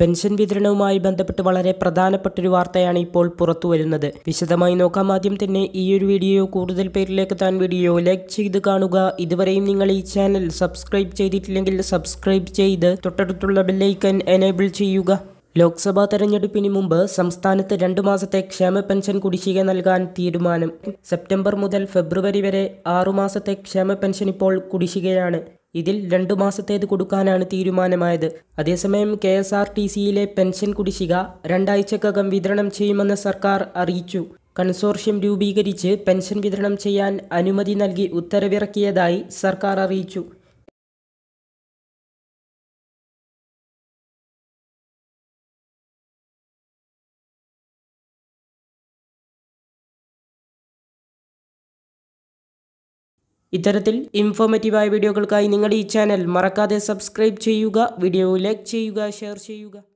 pension വിതരണവുമായി ബന്ധപ്പെട്ട് വളരെ പ്രധാനപ്പെട്ടൊരു വാർത്തയാണ് ഇപ്പോൾ പുറത്തു വരുന്നത് വിശദമായി നോക്കാം ആദ്യം തന്നെ ഈ ഒരു വീഡിയോ കൂടുതൽ പേരിലേക്ക് താൻ വീഡിയോ ലൈക്ക് ചെയ്ത് കാണുക ഇതുവരെയും നിങ്ങൾ ഈ ചാനൽ സബ്സ്ക്രൈബ് ചെയ്തിട്ടില്ലെങ്കിൽ സബ്സ്ക്രൈബ് ചെയ്ത് തൊട്ടടുത്തുള്ള ബെല്ലൈക്കൻ എനേബിൾ ചെയ്യുക ലോക്സഭാ തെരഞ്ഞെടുപ്പിന് മുമ്പ് സംസ്ഥാനത്ത് രണ്ടു മാസത്തെ ക്ഷേമ പെൻഷൻ കുടിശ്ശിക നൽകാൻ തീരുമാനം സെപ്റ്റംബർ മുതൽ ഫെബ്രുവരി വരെ ആറുമാസത്തെ ക്ഷേമ പെൻഷൻ ഇപ്പോൾ കുടിശ്ശികയാണ് ഇതിൽ രണ്ടു മാസത്തേത് കൊടുക്കാനാണ് തീരുമാനമായത് അതേസമയം കെ എസ് ആർ ടി സിയിലെ പെൻഷൻ കുടിശ്ശിക രണ്ടാഴ്ചക്കകം വിതരണം ചെയ്യുമെന്ന് സർക്കാർ അറിയിച്ചു കൺസോർഷ്യം രൂപീകരിച്ച് പെൻഷൻ വിതരണം ചെയ്യാൻ അനുമതി നൽകി ഉത്തരവിറക്കിയതായി സർക്കാർ അറിയിച്ചു ഇത്തരത്തിൽ ഇൻഫോർമേറ്റീവായ വീഡിയോകൾക്കായി നിങ്ങൾ ഈ ചാനൽ മറക്കാതെ സബ്സ്ക്രൈബ് ചെയ്യുക വീഡിയോ ലൈക്ക് ചെയ്യുക ഷെയർ ചെയ്യുക